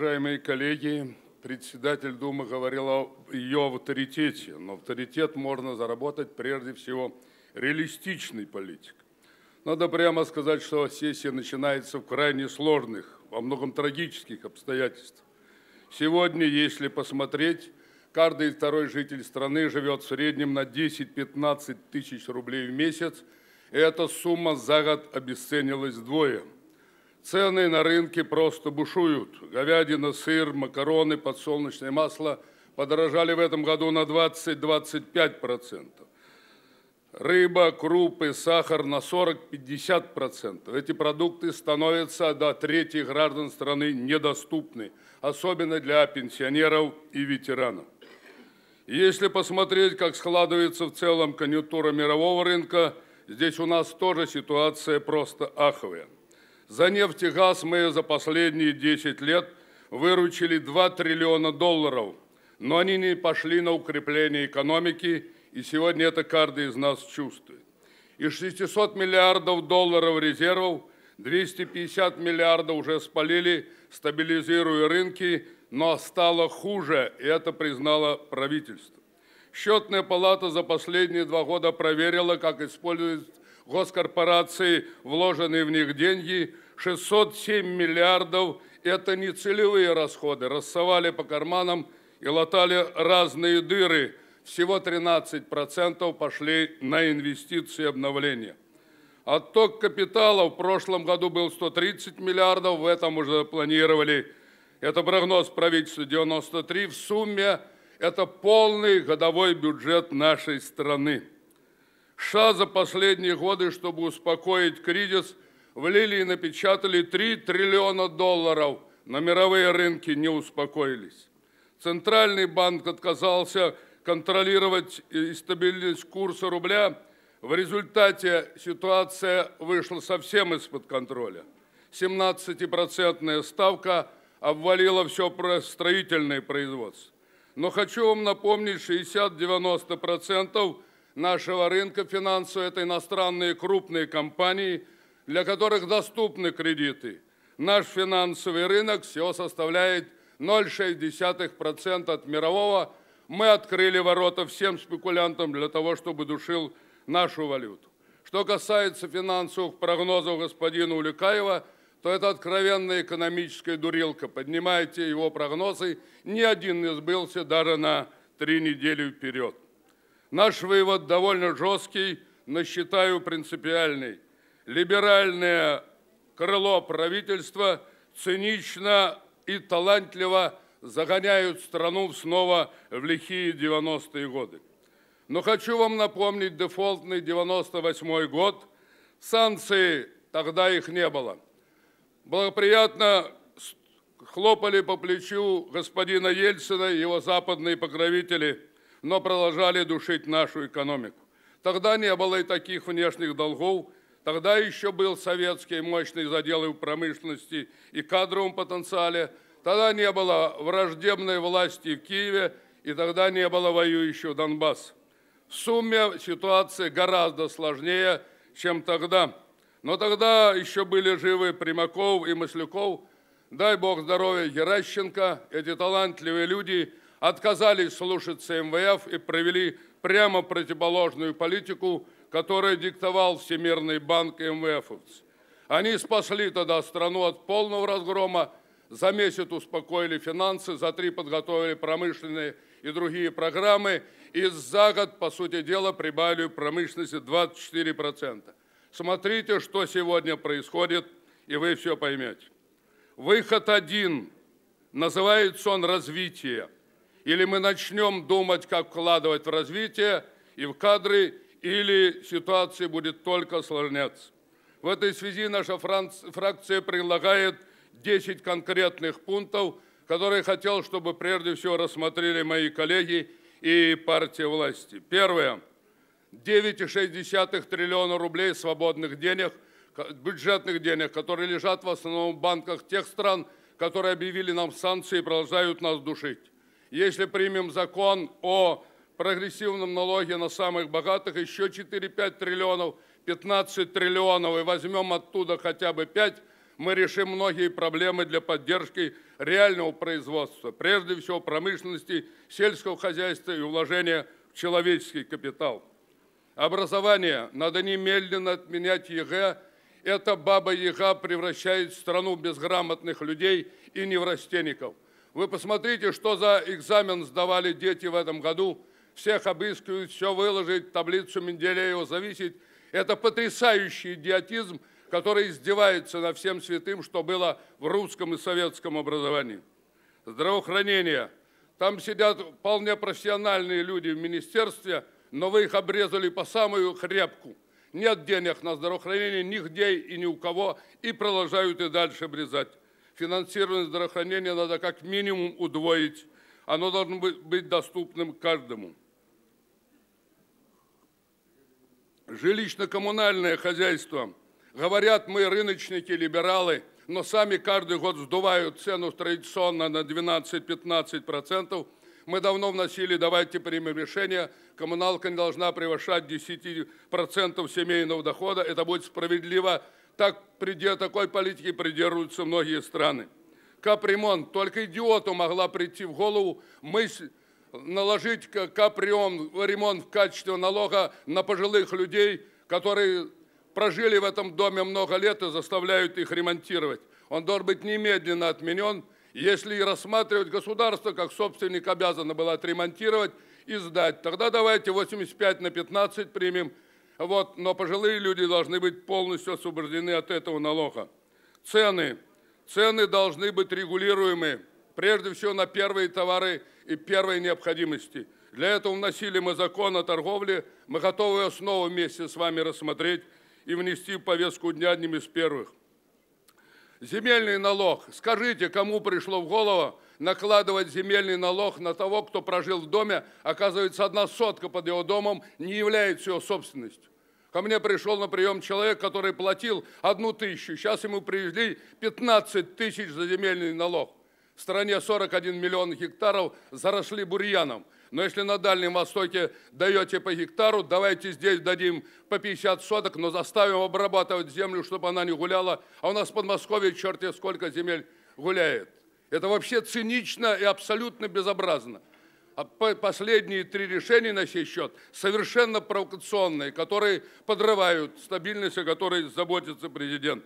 Уважаемые коллеги, председатель Думы говорил о ее авторитете, но авторитет можно заработать прежде всего реалистичный политик. Надо прямо сказать, что сессия начинается в крайне сложных, во многом трагических обстоятельствах. Сегодня, если посмотреть, каждый второй житель страны живет в среднем на 10-15 тысяч рублей в месяц, и эта сумма за год обесценилась вдвое – Цены на рынке просто бушуют. Говядина, сыр, макароны, подсолнечное масло подорожали в этом году на 20-25%. Рыба, крупы, сахар на 40-50%. Эти продукты становятся до третьих граждан страны недоступны, особенно для пенсионеров и ветеранов. Если посмотреть, как складывается в целом конъюнктура мирового рынка, здесь у нас тоже ситуация просто аховая. За нефть и газ мы за последние 10 лет выручили 2 триллиона долларов, но они не пошли на укрепление экономики, и сегодня это каждый из нас чувствует. Из 600 миллиардов долларов резервов 250 миллиардов уже спалили, стабилизируя рынки, но стало хуже, и это признало правительство. Счетная палата за последние два года проверила, как используется госкорпораций, вложенные в них деньги, 607 миллиардов – это нецелевые расходы, рассовали по карманам и латали разные дыры. Всего 13% пошли на инвестиции и обновления. Отток капитала в прошлом году был 130 миллиардов, в этом уже планировали. Это прогноз правительства 93. В сумме это полный годовой бюджет нашей страны. США за последние годы, чтобы успокоить кризис, влили и напечатали 3 триллиона долларов. На мировые рынки не успокоились. Центральный банк отказался контролировать и стабильность курса рубля. В результате ситуация вышла совсем из-под контроля. 17% ставка обвалила все строительное производство. Но хочу вам напомнить, 60-90% нашего рынка финансового – это иностранные крупные компании, для которых доступны кредиты. Наш финансовый рынок всего составляет 0,6% от мирового. Мы открыли ворота всем спекулянтам для того, чтобы душил нашу валюту. Что касается финансовых прогнозов господина Улюкаева, то это откровенная экономическая дурилка. Поднимайте его прогнозы, ни один не сбылся даже на три недели вперед. Наш вывод довольно жесткий, но считаю принципиальный. Либеральное крыло правительства цинично и талантливо загоняют страну снова в лихие 90-е годы. Но хочу вам напомнить дефолтный 98 год. Санкции тогда их не было. Благоприятно хлопали по плечу господина Ельцина и его западные покровители – но продолжали душить нашу экономику. Тогда не было и таких внешних долгов, тогда еще был советский мощный задел в промышленности и кадровом потенциале, тогда не было враждебной власти в Киеве, и тогда не было воюющего Донбасса. В сумме ситуация гораздо сложнее, чем тогда. Но тогда еще были живы Примаков и Маслюков. Дай бог здоровья Геращенко. Эти талантливые люди отказались слушаться МВФ и провели прямо противоположную политику, которую диктовал Всемирный банк и МВФовцы. Они спасли тогда страну от полного разгрома, за месяц успокоили финансы, за три подготовили промышленные и другие программы, и за год, по сути дела, прибавили промышленности 24%. Смотрите, что сегодня происходит, и вы все поймете. Выход один. Называется он «развитие» или мы начнем думать, как вкладывать в развитие и в кадры, или ситуация будет только осложняться. В этой связи наша фракция предлагает 10 конкретных пунктов, которые хотел, чтобы прежде всего рассмотрели мои коллеги и партия власти. Первое. 9,6 триллиона рублей свободных денег, бюджетных денег, которые лежат в основном в банках тех стран, которые объявили нам санкции и продолжают нас душить. Если примем закон о прогрессивном налоге на самых богатых, еще 4-5 триллионов, 15 триллионов, и возьмем оттуда хотя бы 5, мы решим многие проблемы для поддержки реального производства, прежде всего промышленности, сельского хозяйства и вложения в человеческий капитал. Образование. Надо немедленно отменять ЕГЭ. Эта баба-яга превращает страну безграмотных людей и неврастенников – вы посмотрите, что за экзамен сдавали дети в этом году. Всех обыскивают, все выложить, таблицу Менделеева зависеть. Это потрясающий идиотизм, который издевается на всем святым, что было в русском и советском образовании. Здравоохранение. Там сидят вполне профессиональные люди в министерстве, но вы их обрезали по самую хребку. Нет денег на здравоохранение нигде и ни у кого, и продолжают и дальше обрезать. Финансирование здравоохранения надо как минимум удвоить. Оно должно быть доступным каждому. Жилищно-коммунальное хозяйство. Говорят мы рыночники, либералы, но сами каждый год сдувают цену традиционно на 12-15%. Мы давно вносили, давайте примем решение, коммуналка не должна превышать 10% семейного дохода. Это будет справедливо так такой политики придерживаются многие страны. Капремонт. Только идиоту могла прийти в голову мысль наложить капремонт ремонт в качестве налога на пожилых людей, которые прожили в этом доме много лет и заставляют их ремонтировать. Он должен быть немедленно отменен. Если и рассматривать государство, как собственник обязано было отремонтировать и сдать, тогда давайте 85 на 15 примем – вот, но пожилые люди должны быть полностью освобождены от этого налога. Цены. Цены должны быть регулируемы, прежде всего на первые товары и первой необходимости. Для этого вносили мы закон о торговле, мы готовы основу вместе с вами рассмотреть и внести в повестку дня одним из первых. Земельный налог. Скажите, кому пришло в голову накладывать земельный налог на того, кто прожил в доме, оказывается, одна сотка под его домом не является его собственностью. Ко мне пришел на прием человек, который платил одну тысячу. Сейчас ему привезли 15 тысяч за земельный налог. В стране 41 миллион гектаров заросли бурьяном. Но если на Дальнем Востоке даете по гектару, давайте здесь дадим по 50 соток, но заставим обрабатывать землю, чтобы она не гуляла. А у нас в Подмосковье черти сколько земель гуляет. Это вообще цинично и абсолютно безобразно. А последние три решения на сей счет совершенно провокационные, которые подрывают стабильность, о которой заботится президент.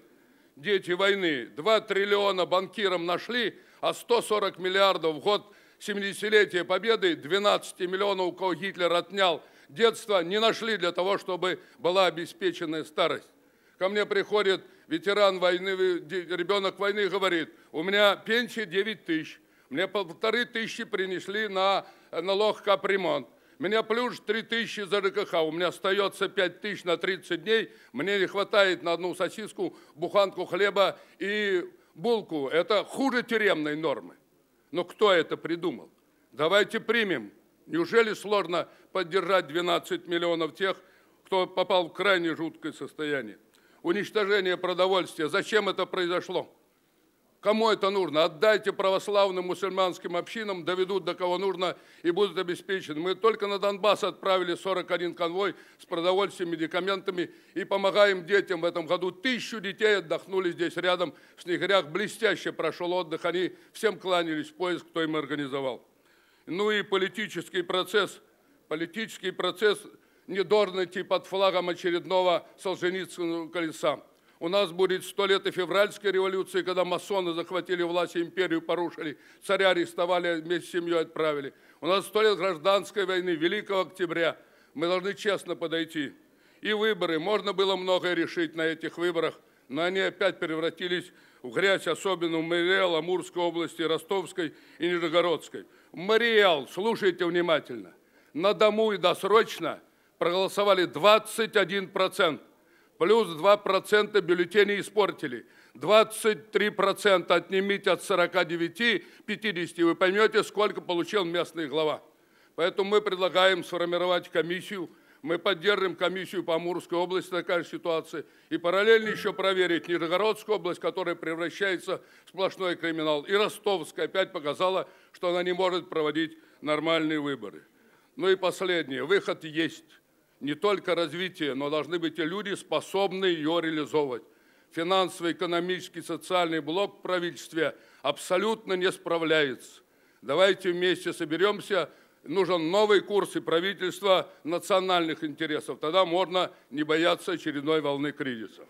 Дети войны. 2 триллиона банкирам нашли, а 140 миллиардов в год 70-летия Победы 12 миллионов, у кого Гитлер отнял детство, не нашли для того, чтобы была обеспеченная старость. Ко мне приходит ветеран войны, э, ребенок войны говорит, у меня пенсия 9 тысяч, мне полторы тысячи принесли на э, налог капремонт. Меня плюс три тысячи за ЖКХ, у меня остается пять тысяч на 30 дней, мне не хватает на одну сосиску, буханку хлеба и булку. Это хуже тюремной нормы. Но кто это придумал? Давайте примем. Неужели сложно поддержать 12 миллионов тех, кто попал в крайне жуткое состояние? Уничтожение продовольствия. Зачем это произошло? Кому это нужно? Отдайте православным мусульманским общинам, доведут до кого нужно и будут обеспечены. Мы только на Донбасс отправили 41 конвой с продовольствием, медикаментами и помогаем детям в этом году. Тысячу детей отдохнули здесь рядом в Снегирях. Блестяще прошел отдых. Они всем кланялись в поиск, кто им организовал. Ну и политический процесс. Политический процесс не должен идти под флагом очередного Солженицынского ну, колеса. У нас будет сто лет и февральской революции, когда масоны захватили власть и империю, порушили, царя арестовали, вместе с семьей отправили. У нас сто лет гражданской войны, Великого Октября. Мы должны честно подойти. И выборы. Можно было многое решить на этих выборах, но они опять превратились в грязь, особенно в Мариэл, Амурской области, Ростовской и Нижегородской. Мариэл, слушайте внимательно, на дому и досрочно проголосовали 21%. процент плюс 2% бюллетеней испортили. 23% отнимите от 49, 50, вы поймете, сколько получил местный глава. Поэтому мы предлагаем сформировать комиссию, мы поддержим комиссию по Амурской области, такая же ситуация, и параллельно еще проверить Нижегородскую область, которая превращается в сплошной криминал, и Ростовская опять показала, что она не может проводить нормальные выборы. Ну и последнее, выход есть не только развитие, но должны быть и люди, способные ее реализовывать. Финансовый, экономический, социальный блок в правительстве абсолютно не справляется. Давайте вместе соберемся, нужен новый курс и правительство национальных интересов. Тогда можно не бояться очередной волны кризисов.